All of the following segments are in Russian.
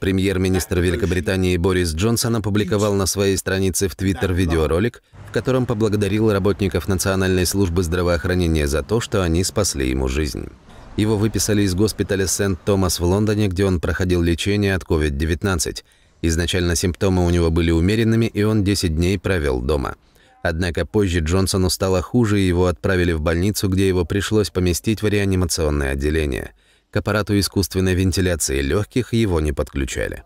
Премьер-министр Великобритании Борис Джонсон опубликовал на своей странице в Твиттер видеоролик, в котором поблагодарил работников Национальной службы здравоохранения за то, что они спасли ему жизнь. Его выписали из госпиталя Сент-Томас в Лондоне, где он проходил лечение от COVID-19. Изначально симптомы у него были умеренными, и он 10 дней провел дома. Однако позже Джонсону стало хуже, и его отправили в больницу, где его пришлось поместить в реанимационное отделение – к аппарату искусственной вентиляции легких его не подключали.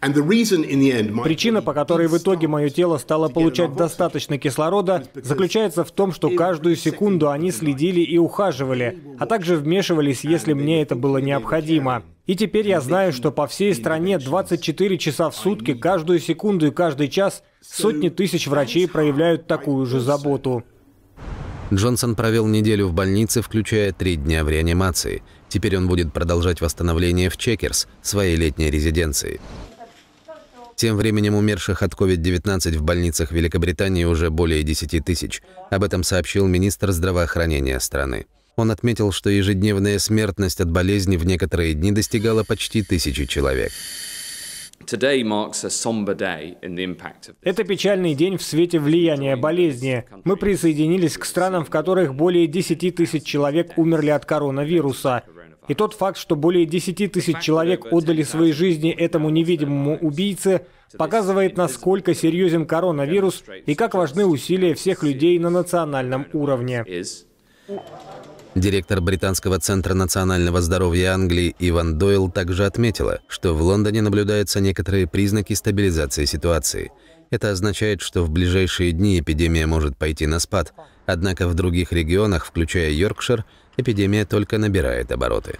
Причина, по которой в итоге мое тело стало получать достаточно кислорода, заключается в том, что каждую секунду они следили и ухаживали, а также вмешивались, если мне это было необходимо. И теперь я знаю, что по всей стране 24 часа в сутки, каждую секунду и каждый час сотни тысяч врачей проявляют такую же заботу. Джонсон провел неделю в больнице, включая три дня в реанимации. Теперь он будет продолжать восстановление в Чекерс, своей летней резиденции. Тем временем умерших от COVID-19 в больницах Великобритании уже более 10 тысяч. Об этом сообщил министр здравоохранения страны. Он отметил, что ежедневная смертность от болезни в некоторые дни достигала почти тысячи человек. Это печальный день в свете влияния болезни. Мы присоединились к странам, в которых более 10 тысяч человек умерли от коронавируса. И тот факт, что более 10 тысяч человек отдали свои жизни этому невидимому убийце, показывает, насколько серьезен коронавирус и как важны усилия всех людей на национальном уровне. Директор Британского центра национального здоровья Англии Иван Дойл также отметила, что в Лондоне наблюдаются некоторые признаки стабилизации ситуации. Это означает, что в ближайшие дни эпидемия может пойти на спад, однако в других регионах, включая Йоркшир, эпидемия только набирает обороты.